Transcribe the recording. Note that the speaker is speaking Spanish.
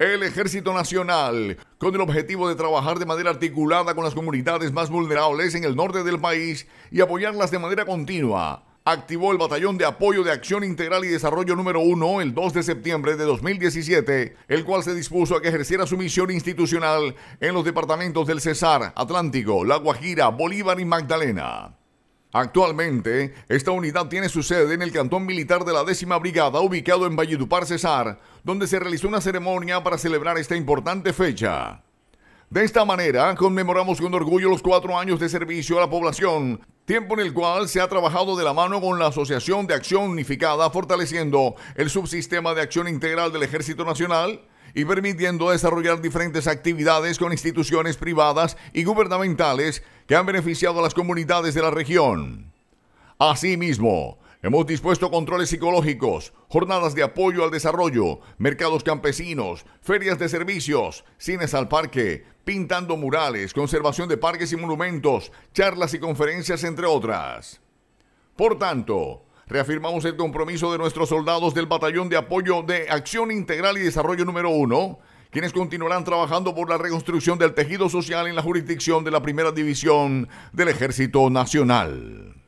El Ejército Nacional, con el objetivo de trabajar de manera articulada con las comunidades más vulnerables en el norte del país y apoyarlas de manera continua, activó el Batallón de Apoyo de Acción Integral y Desarrollo número 1 el 2 de septiembre de 2017, el cual se dispuso a que ejerciera su misión institucional en los departamentos del Cesar, Atlántico, La Guajira, Bolívar y Magdalena. Actualmente, esta unidad tiene su sede en el Cantón Militar de la Décima Brigada, ubicado en Valledupar, Cesar, donde se realizó una ceremonia para celebrar esta importante fecha. De esta manera, conmemoramos con orgullo los cuatro años de servicio a la población, tiempo en el cual se ha trabajado de la mano con la Asociación de Acción Unificada, fortaleciendo el subsistema de acción integral del Ejército Nacional, y permitiendo desarrollar diferentes actividades con instituciones privadas y gubernamentales que han beneficiado a las comunidades de la región. Asimismo, Hemos dispuesto controles psicológicos, jornadas de apoyo al desarrollo, mercados campesinos, ferias de servicios, cines al parque, pintando murales, conservación de parques y monumentos, charlas y conferencias, entre otras. Por tanto, reafirmamos el compromiso de nuestros soldados del Batallón de Apoyo de Acción Integral y Desarrollo número 1, quienes continuarán trabajando por la reconstrucción del tejido social en la jurisdicción de la Primera División del Ejército Nacional.